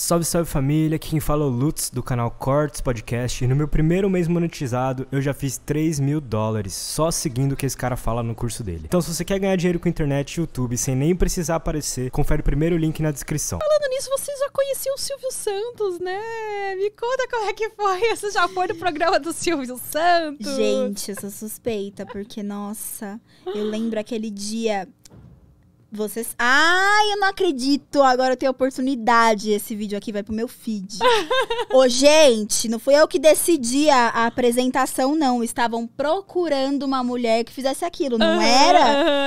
Salve, salve família, aqui quem fala é o Lutz do canal Cortes Podcast e no meu primeiro mês monetizado eu já fiz 3 mil dólares só seguindo o que esse cara fala no curso dele. Então se você quer ganhar dinheiro com internet e YouTube sem nem precisar aparecer, confere o primeiro link na descrição. Falando nisso, você já conhecia o Silvio Santos, né? Me conta como é que foi, você já foi no programa do Silvio Santos? Gente, eu sou suspeita porque, nossa, eu lembro aquele dia vocês. Ai, eu não acredito! Agora eu tenho oportunidade. Esse vídeo aqui vai pro meu feed. Ô, gente, não fui eu que decidi a, a apresentação, não. Estavam procurando uma mulher que fizesse aquilo, não uhum, era?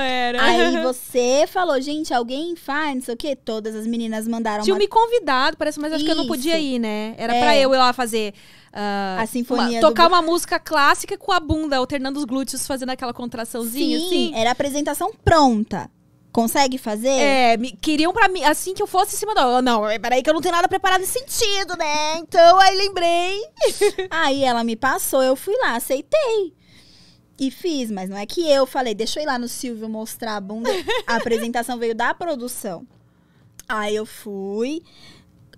era? Aí você falou, gente, alguém faz, não sei o quê. Todas as meninas mandaram. Tinha uma... me convidado, parece, mas acho Isso. que eu não podia ir, né? Era é. pra eu ir lá fazer. Uh, a sinfonia. Uma, tocar do... uma música clássica com a bunda, alternando os glúteos, fazendo aquela contraçãozinha, Sim, assim. Era apresentação pronta. Consegue fazer? É, me, queriam para mim, assim que eu fosse em cima da. Não, é, peraí, que eu não tenho nada preparado nesse sentido, né? Então aí lembrei. aí ela me passou, eu fui lá, aceitei. E fiz, mas não é que eu falei, deixa eu ir lá no Silvio mostrar a bunda. a apresentação veio da produção. Aí eu fui.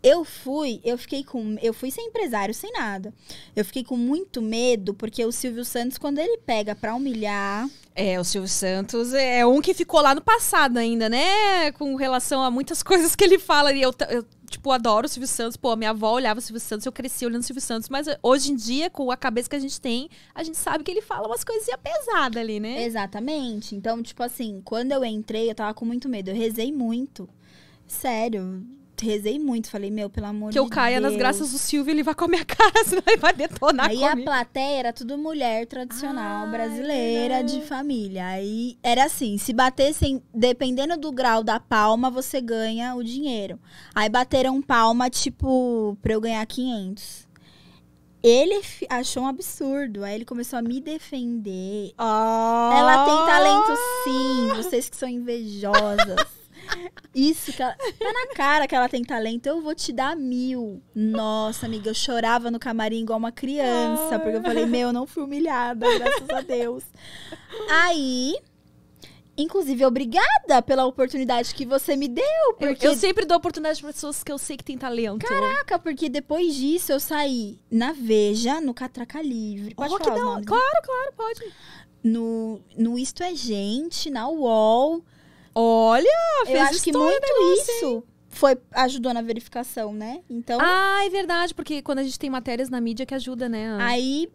Eu fui, eu fiquei com. Eu fui sem empresário, sem nada. Eu fiquei com muito medo, porque o Silvio Santos, quando ele pega pra humilhar é, o Silvio Santos é um que ficou lá no passado ainda, né? Com relação a muitas coisas que ele fala. E eu, eu tipo, adoro o Silvio Santos. Pô, minha avó olhava o Silvio Santos, eu cresci olhando o Silvio Santos. Mas eh, hoje em dia, com a cabeça que a gente tem, a gente sabe que ele fala umas coisinhas pesadas ali, né? Exatamente. Então, tipo assim, quando eu entrei, eu tava com muito medo. Eu rezei muito. Sério rezei muito, falei, meu, pelo amor que de Deus. Que eu caia nas graças do Silvio ele vai comer a cara, senão ele vai detonar Aí comigo. a plateia era tudo mulher tradicional, brasileira, não. de família. Aí era assim, se batessem, dependendo do grau da palma, você ganha o dinheiro. Aí bateram palma, tipo, pra eu ganhar 500. Ele achou um absurdo. Aí ele começou a me defender. Oh. Ela tem talento sim, vocês que são invejosas. Isso, que ela, tá na cara que ela tem talento, eu vou te dar mil. Nossa, amiga, eu chorava no camarim igual uma criança, porque eu falei, meu, eu não fui humilhada, graças a Deus. Aí, inclusive, obrigada pela oportunidade que você me deu. Porque... Eu, eu sempre dou oportunidade para pessoas que eu sei que tem talento. Caraca, porque depois disso eu saí na Veja, no Catraca Livre. Oh, pode oh, falar que Claro, claro, pode. No, no Isto é Gente, na UOL. Olha, fez Eu acho que muito isso foi ajudou na verificação, né? Então. Ah, é verdade, porque quando a gente tem matérias na mídia que ajuda, né? Aí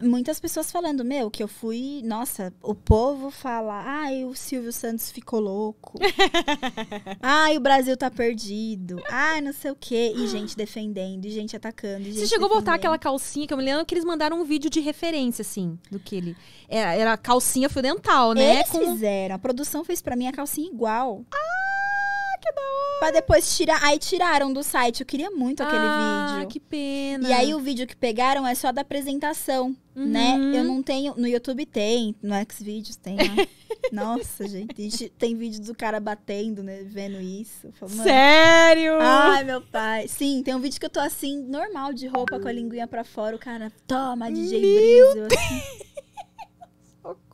muitas pessoas falando, meu, que eu fui. Nossa, o povo fala, ai, o Silvio Santos ficou louco. ai, o Brasil tá perdido. Ai, não sei o quê. E gente defendendo, e gente atacando. E Você gente chegou a botar aquela calcinha que eu me lembro que eles mandaram um vídeo de referência, assim, do que ele. É, era, era calcinha fio dental, né? Eles fizeram. A produção fez para mim a calcinha igual. Ah! que da hora. Pra depois tirar. Aí tiraram do site. Eu queria muito aquele ah, vídeo. Ah, que pena. E aí o vídeo que pegaram é só da apresentação, né? uhum. né? Eu não tenho. No YouTube tem, no Xvideos tem. Né? Nossa, gente, Tem vídeo do cara batendo, né? Vendo isso. Sério? Ai, meu pai. Sim, tem um vídeo que eu tô assim, normal, de roupa com a linguinha pra fora. O cara, toma, DJ meu Brisa. Assim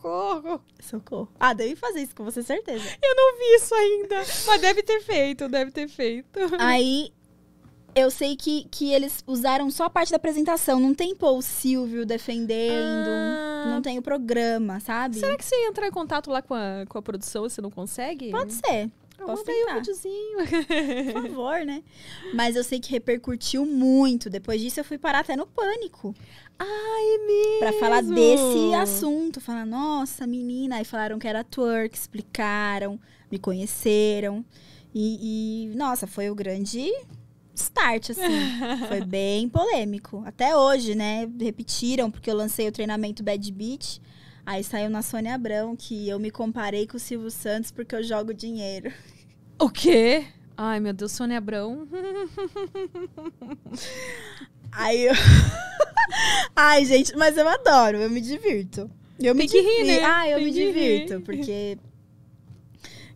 socorro. Socorro. Ah, deve fazer isso com você, certeza. Eu não vi isso ainda, mas deve ter feito, deve ter feito. Aí, eu sei que, que eles usaram só a parte da apresentação. Não tem Paul Silvio defendendo, ah. não tem o programa, sabe? Será que você entra entrar em contato lá com a, com a produção e você não consegue? Pode ser. Posso Manda aí um videozinho. Por favor, né? Mas eu sei que repercutiu muito. Depois disso, eu fui parar até no pânico. Ah, é mesmo? Pra falar desse assunto. Falar, nossa, menina. Aí falaram que era twerk, explicaram, me conheceram. E, e nossa, foi o grande start, assim. foi bem polêmico. Até hoje, né? Repetiram, porque eu lancei o treinamento Bad Beat. Aí saiu na Sônia Abrão que eu me comparei com o Silvio Santos porque eu jogo dinheiro. O quê? Ai, meu Deus, Sônia Abrão. Aí eu... Ai, gente, mas eu adoro, eu me divirto. Eu Tem me que rir, né? Ah, eu Tem me divirto, rir. porque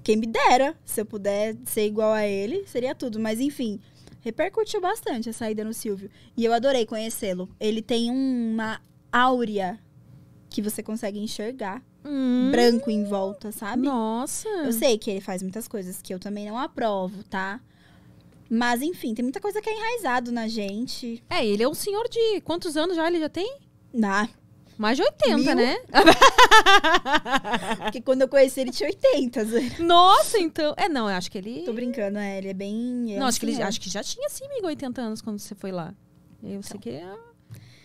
quem me dera, se eu puder ser igual a ele, seria tudo. Mas enfim, repercutiu bastante a saída no Silvio. E eu adorei conhecê-lo. Ele tem uma áurea que você consegue enxergar hum. branco em volta, sabe? Nossa! Eu sei que ele faz muitas coisas que eu também não aprovo, tá? Mas, enfim, tem muita coisa que é enraizado na gente. É, ele é um senhor de. Quantos anos já ele já tem? Ah, mais de 80, Mil? né? Porque quando eu conheci ele tinha 80. Nossa, então. É, não, eu acho que ele. Tô brincando, é, ele é bem. não, acho que, ele, assim, é. acho que já tinha, sim, amigo, 80 anos quando você foi lá. Eu então. sei que é